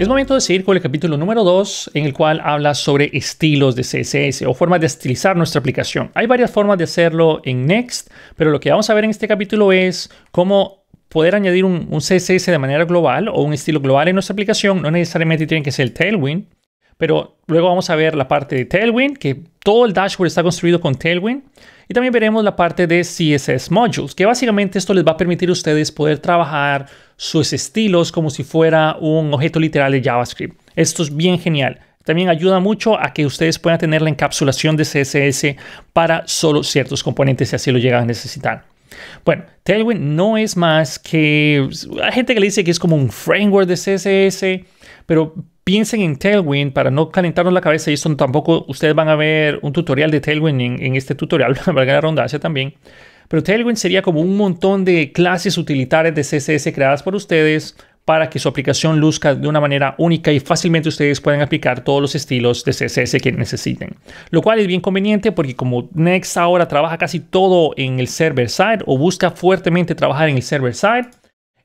Es momento de seguir con el capítulo número 2, en el cual habla sobre estilos de CSS o formas de estilizar nuestra aplicación. Hay varias formas de hacerlo en Next, pero lo que vamos a ver en este capítulo es cómo poder añadir un, CSS de manera global o un estilo global en nuestra aplicación no necesariamente tiene que ser el Tailwind, pero luego vamos a ver la parte de Tailwind, que todo el dashboard está construido con Tailwind. Y también veremos la parte de CSS Modules, que básicamente esto les va a permitir a ustedes poder trabajar sus estilos como si fuera un objeto literal de JavaScript. Esto es bien genial. También ayuda mucho a que ustedes puedan tener la encapsulación de CSS para solo ciertos componentes si así lo llegan a necesitar. Bueno, Tailwind no es más que... Hay gente que le dice que es como un framework de CSS, pero piensen en Tailwind para no calentarnos la cabeza y esto tampoco ustedes van a ver un tutorial de Tailwind en, este tutorial, valga la redundancia también. Pero Tailwind sería como un montón de clases utilitarias de CSS creadas por ustedes para que su aplicación luzca de una manera única y fácilmente ustedes puedan aplicar todos los estilos de CSS que necesiten. Lo cual es bien conveniente porque como Next ahora trabaja casi todo en el server side o busca fuertemente trabajar en el server side,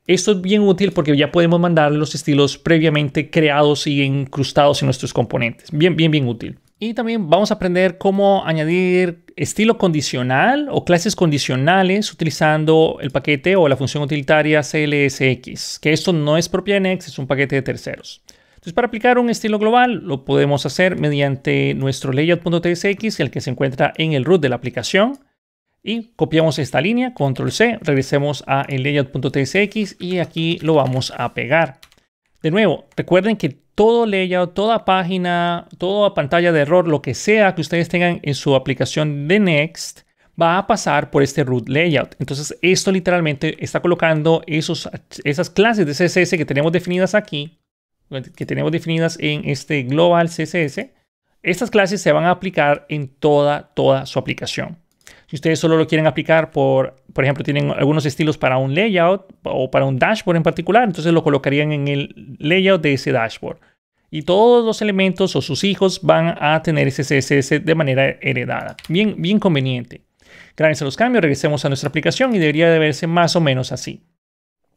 esto es bien útil porque ya podemos mandar los estilos previamente creados y incrustados en nuestros componentes. Bien, bien, bien útil. Y también vamos a aprender cómo añadir estilo condicional o clases condicionales utilizando el paquete o la función utilitaria CLSX, que esto no es propia Next, es un paquete de terceros. Entonces, para aplicar un estilo global, lo podemos hacer mediante nuestro layout.tsx, el que se encuentra en el root de la aplicación y copiamos esta línea, control C, regresemos a el layout.tsx y aquí lo vamos a pegar. De nuevo, recuerden que todo layout, toda página, toda pantalla de error, lo que sea que ustedes tengan en su aplicación de Next, va a pasar por este root layout. Entonces, esto literalmente está colocando esos, esas clases de CSS que tenemos definidas aquí, que tenemos definidas en este global CSS. Estas clases se van a aplicar en toda, toda su aplicación. Si ustedes solo lo quieren aplicar por, por ejemplo, tienen algunos estilos para un layout o para un dashboard en particular, entonces lo colocarían en el layout de ese dashboard. Y todos los elementos o sus hijos van a tener ese CSS de manera heredada. Bien, bien conveniente. Gracias a los cambios, regresemos a nuestra aplicación y debería de verse más o menos así.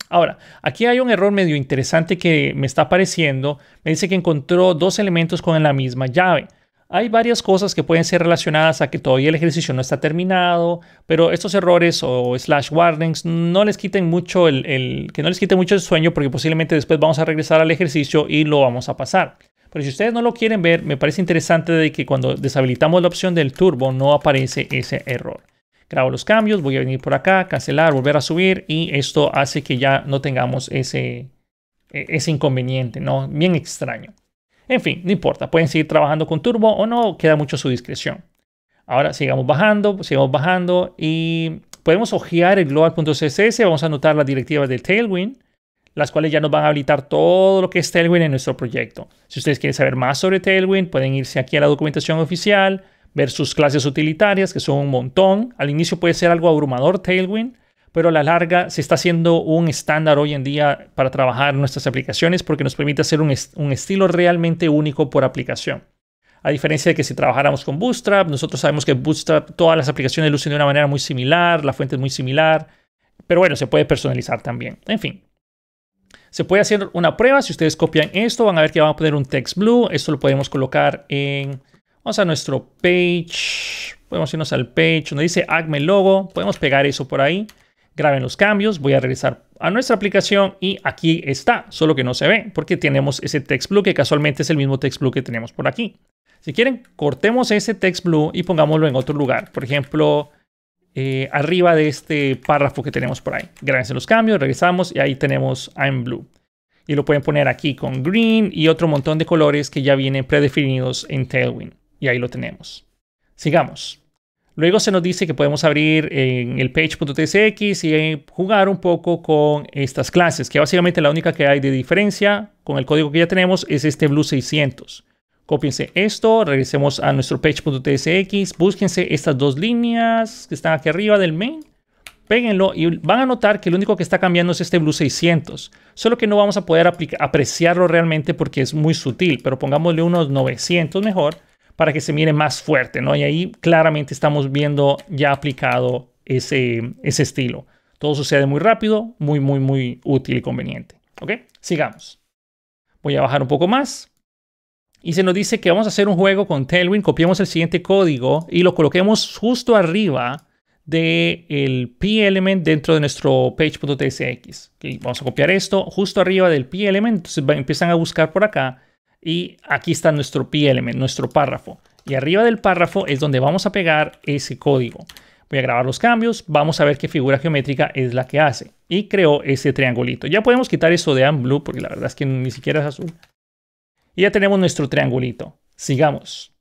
Ahora, aquí hay un error medio interesante que me está apareciendo. Me dice que encontró dos elementos con la misma llave. Hay varias cosas que pueden ser relacionadas a que todavía el ejercicio no está terminado, pero estos errores o slash warnings no les quiten mucho el, que no les quite mucho el sueño porque posiblemente después vamos a regresar al ejercicio y lo vamos a pasar. Pero si ustedes no lo quieren ver, me parece interesante de que cuando deshabilitamos la opción del turbo no aparece ese error. Grabo los cambios, voy a venir por acá, cancelar, volver a subir y esto hace que ya no tengamos ese, e, ese inconveniente, ¿no? Bien extraño. En fin, no importa, pueden seguir trabajando con turbo o no, queda mucho a su discreción. Ahora sigamos bajando, sigamos bajando y podemos hojear el global.css, vamos a notar las directivas de Tailwind, las cuales ya nos van a habilitar todo lo que es Tailwind en nuestro proyecto. Si ustedes quieren saber más sobre Tailwind, pueden irse aquí a la documentación oficial, ver sus clases utilitarias, que son un montón. Al inicio puede ser algo abrumador Tailwind, pero a la larga se está haciendo un estándar hoy en día para trabajar nuestras aplicaciones porque nos permite hacer un, estilo realmente único por aplicación. A diferencia de que si trabajáramos con Bootstrap, nosotros sabemos que Bootstrap, todas las aplicaciones lucen de una manera muy similar, la fuente es muy similar, pero bueno, se puede personalizar también. En fin, se puede hacer una prueba. Si ustedes copian esto, van a ver que van a poner un text blue. Esto lo podemos colocar en, vamos a nuestro page, podemos irnos al page donde dice Acme Logo, podemos pegar eso por ahí graben los cambios, voy a regresar a nuestra aplicación y aquí está, solo que no se ve porque tenemos ese text blue que casualmente es el mismo text blue que tenemos por aquí. Si quieren, cortemos ese text blue y pongámoslo en otro lugar. Por ejemplo, eh, arriba de este párrafo que tenemos por ahí. Grábense los cambios, regresamos y ahí tenemos I'm blue. Y lo pueden poner aquí con green y otro montón de colores que ya vienen predefinidos en Tailwind. Y ahí lo tenemos. Sigamos. Luego se nos dice que podemos abrir en el page.tsx y jugar un poco con estas clases, que básicamente la única que hay de diferencia con el código que ya tenemos es este Blue 600. Cópiense esto, regresemos a nuestro page.tsx, búsquense estas dos líneas que están aquí arriba del main, péguenlo y van a notar que lo único que está cambiando es este Blue 600, solo que no vamos a poder apreciarlo realmente porque es muy sutil, pero pongámosle unos 900 mejor para que se mire más fuerte, ¿no? Y ahí claramente estamos viendo ya aplicado ese, ese estilo. Todo sucede muy rápido, muy, muy, muy útil y conveniente. ¿Ok? Sigamos. Voy a bajar un poco más. Y se nos dice que vamos a hacer un juego con Tailwind. Copiamos el siguiente código y lo coloquemos justo arriba del p-element dentro de nuestro page.tsx. vamos a copiar esto justo arriba del p-element. Entonces empiezan a buscar por acá y aquí está nuestro PLM, nuestro párrafo. Y arriba del párrafo es donde vamos a pegar ese código. Voy a grabar los cambios, vamos a ver qué figura geométrica es la que hace. Y creó ese triangulito. Ya podemos quitar eso de AmBlue porque la verdad es que ni siquiera es azul. Y ya tenemos nuestro triangulito. Sigamos.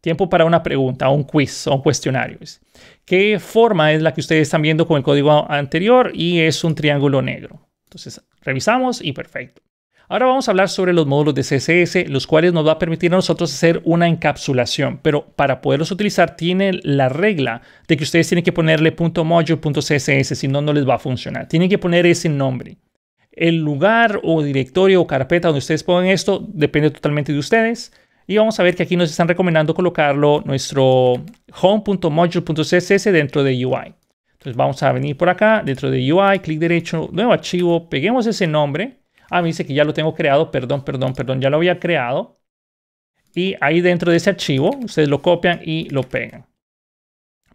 Tiempo para una pregunta, un quiz un cuestionario. ¿Qué forma es la que ustedes están viendo con el código anterior? Y es un triángulo negro. Entonces, revisamos y perfecto. Ahora vamos a hablar sobre los módulos de CSS, los cuales nos va a permitir a nosotros hacer una encapsulación, pero para poderlos utilizar tiene la regla de que ustedes tienen que ponerle .module.css, si no, no les va a funcionar. Tienen que poner ese nombre. El lugar o directorio o carpeta donde ustedes pongan esto depende totalmente de ustedes. Y vamos a ver que aquí nos están recomendando colocarlo nuestro home.module.css dentro de UI. Entonces vamos a venir por acá, dentro de UI, clic derecho, nuevo archivo, peguemos ese nombre Ah, me dice que ya lo tengo creado, perdón, perdón, perdón, ya lo había creado. Y ahí dentro de ese archivo, ustedes lo copian y lo pegan.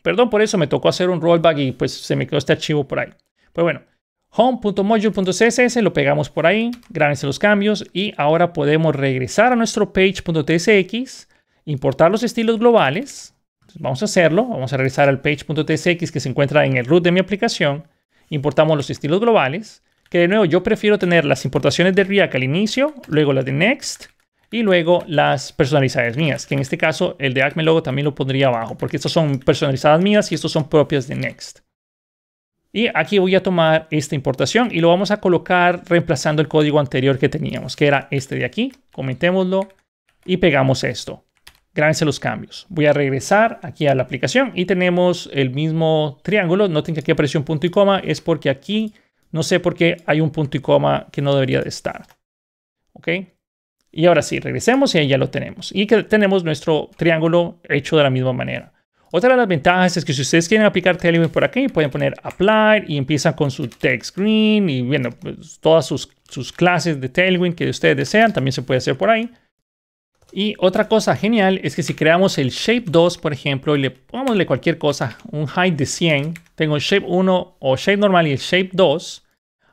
Perdón por eso, me tocó hacer un rollback y pues se me quedó este archivo por ahí. Pero pues, bueno, home.module.css lo pegamos por ahí, grábense los cambios y ahora podemos regresar a nuestro page.tsx, importar los estilos globales. vamos a hacerlo, vamos a regresar al page.tsx que se encuentra en el root de mi aplicación, importamos los estilos globales que de nuevo yo prefiero tener las importaciones de React al inicio, luego las de Next y luego las personalizadas mías, que en este caso el de Acme Logo también lo pondría abajo, porque estas son personalizadas mías y estas son propias de Next. Y aquí voy a tomar esta importación y lo vamos a colocar reemplazando el código anterior que teníamos, que era este de aquí. Comentémoslo y pegamos esto. Grábense los cambios. Voy a regresar aquí a la aplicación y tenemos el mismo triángulo. Noten que aquí apareció un punto y coma, es porque aquí no sé por qué hay un punto y coma que no debería de estar. ¿Ok? Y ahora sí, regresemos y ahí ya lo tenemos. Y que tenemos nuestro triángulo hecho de la misma manera. Otra de las ventajas es que si ustedes quieren aplicar Tailwind por aquí, pueden poner Apply y empiezan con su Text Green y bueno, pues, todas sus, sus clases de Tailwind que ustedes desean, también se puede hacer por ahí. Y otra cosa genial es que si creamos el shape 2, por ejemplo, y le pongamosle cualquier cosa, un height de 100, tengo el shape 1 o shape normal y el shape 2,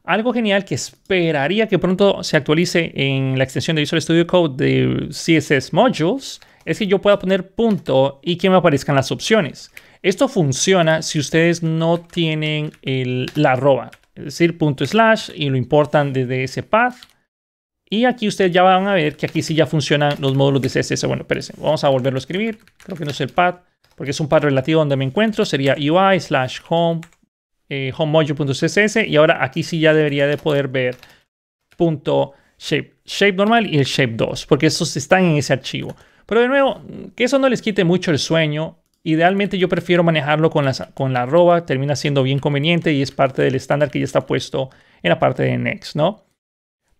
algo genial que esperaría que pronto se actualice en la extensión de Visual Studio Code de CSS Modules, es que yo pueda poner punto y que me aparezcan las opciones. Esto funciona si ustedes no tienen el, la arroba, es decir, punto slash y lo importan desde ese path y aquí ustedes ya van a ver que aquí sí ya funcionan los módulos de CSS. Bueno, espérense, vamos a volverlo a escribir. Creo que no es el pad, porque es un pad relativo donde me encuentro. Sería UI slash home, eh, homemodule.css. Y ahora aquí sí ya debería de poder ver shape, shape normal y el shape 2, porque estos están en ese archivo. Pero de nuevo, que eso no les quite mucho el sueño. Idealmente yo prefiero manejarlo con, las, con la arroba, termina siendo bien conveniente y es parte del estándar que ya está puesto en la parte de Next, ¿no?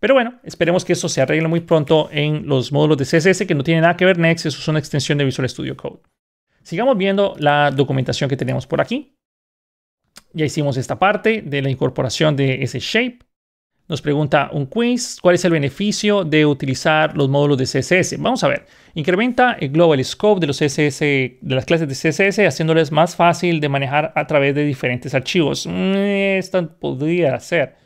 Pero bueno, esperemos que eso se arregle muy pronto en los módulos de CSS que no tienen nada que ver Next, eso es una extensión de Visual Studio Code. Sigamos viendo la documentación que tenemos por aquí. Ya hicimos esta parte de la incorporación de ese shape. Nos pregunta un quiz, ¿cuál es el beneficio de utilizar los módulos de CSS? Vamos a ver, incrementa el global scope de, los CSS, de las clases de CSS, haciéndoles más fácil de manejar a través de diferentes archivos. Mm, Esto podría ser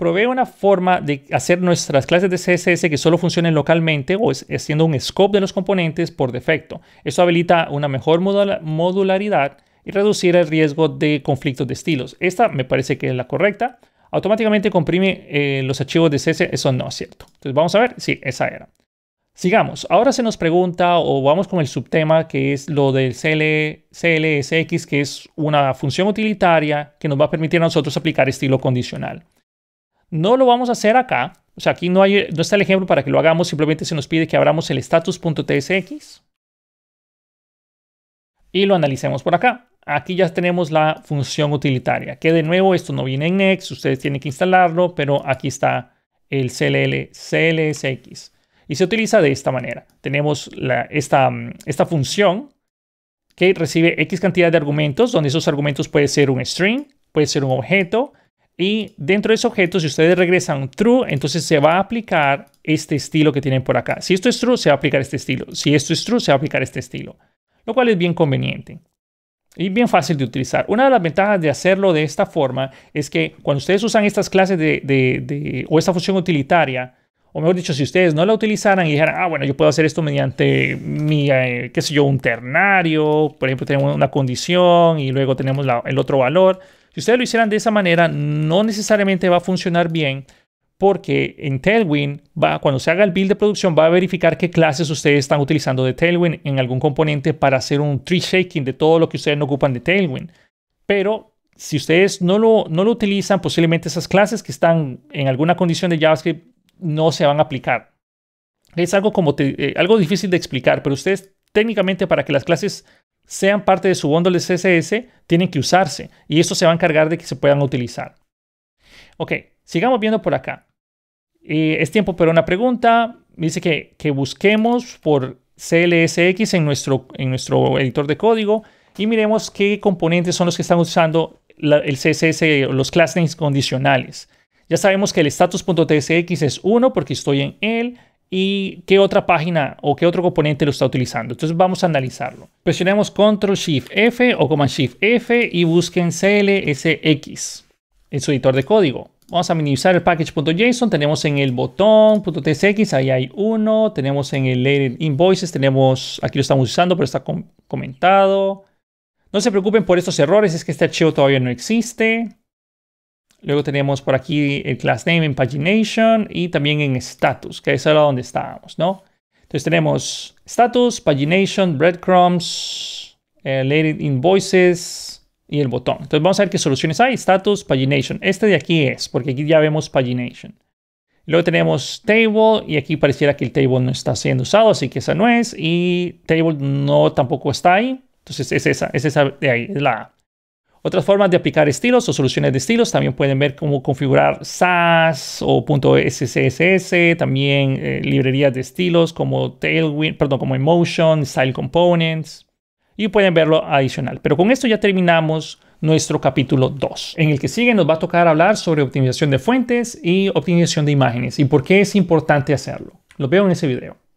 provee una forma de hacer nuestras clases de CSS que solo funcionen localmente o es haciendo un scope de los componentes por defecto. Eso habilita una mejor modularidad y reducir el riesgo de conflictos de estilos. Esta me parece que es la correcta. Automáticamente comprime eh, los archivos de CSS, eso no es cierto. Entonces vamos a ver, sí, esa era. Sigamos, ahora se nos pregunta o vamos con el subtema que es lo del CLSX, que es una función utilitaria que nos va a permitir a nosotros aplicar estilo condicional. No lo vamos a hacer acá. O sea, aquí no, hay, no está el ejemplo para que lo hagamos. Simplemente se nos pide que abramos el status.tsx y lo analicemos por acá. Aquí ya tenemos la función utilitaria, que de nuevo esto no viene en Next, ustedes tienen que instalarlo, pero aquí está el CLL CLSX y se utiliza de esta manera. Tenemos esta, mm, esta función que recibe X cantidad de argumentos, donde esos argumentos puede ser un string, puede ser un objeto, y dentro de ese objeto, si ustedes regresan true, entonces se va a aplicar este estilo que tienen por acá. Si esto es true, se va a aplicar este estilo. Si esto es true, se va a aplicar este estilo. Lo cual es bien conveniente y bien fácil de utilizar. Una de las ventajas de hacerlo de esta forma es que cuando ustedes usan estas clases de, o esta función utilitaria, o mejor dicho, si ustedes no la utilizaran y dijeran, ah, bueno, yo puedo hacer esto mediante mi, eh, qué sé yo, un ternario, por ejemplo, tenemos una condición y luego tenemos el otro valor, si ustedes lo hicieran de esa manera, no necesariamente va a funcionar bien porque en Tailwind, va, cuando se haga el build de producción, va a verificar qué clases ustedes están utilizando de Tailwind en algún componente para hacer un tree shaking de todo lo que ustedes no ocupan de Tailwind. Pero si ustedes no lo, no lo utilizan, posiblemente esas clases que están en alguna condición de JavaScript no se van a aplicar. Es algo, como eh, algo difícil de explicar, pero ustedes técnicamente para que las clases sean parte de su bundle CSS, tienen que usarse y esto se va a encargar de que se puedan utilizar. Ok, sigamos viendo por acá. Eh, es tiempo para una pregunta. Dice que, busquemos por CLSX en nuestro, en nuestro editor de código y miremos qué componentes son los que están usando el CSS, o los class names condicionales. Ya sabemos que el status.tsx es 1 porque estoy en él, y qué otra página o qué otro componente lo está utilizando. Entonces vamos a analizarlo. Presionemos Control Shift F o Command Shift F y busquen CLSX en su editor de código. Vamos a minimizar el package.json. Tenemos en el botón .tsx, ahí hay uno. Tenemos en el invoices, tenemos, aquí lo estamos usando, pero está comentado. No se preocupen por estos errores, es que este archivo todavía no existe. Luego tenemos por aquí el class name en pagination y también en status, que es ahora donde estábamos, ¿no? Entonces tenemos status, pagination, breadcrumbs, eh, invoices y el botón. Entonces vamos a ver qué soluciones hay. Status, pagination. Este de aquí es, porque aquí ya vemos pagination. Luego tenemos table y aquí pareciera que el table no está siendo usado, así que esa no es. Y table no tampoco está ahí. Entonces es esa, es esa de ahí, es la otras formas de aplicar estilos o soluciones de estilos también pueden ver cómo configurar SAS o .scss, también eh, librerías de estilos como Tailwind, perdón, como Emotion, Style Components y pueden verlo adicional. Pero con esto ya terminamos nuestro capítulo 2. En el que sigue nos va a tocar hablar sobre optimización de fuentes y optimización de imágenes y por qué es importante hacerlo. Lo veo en ese video.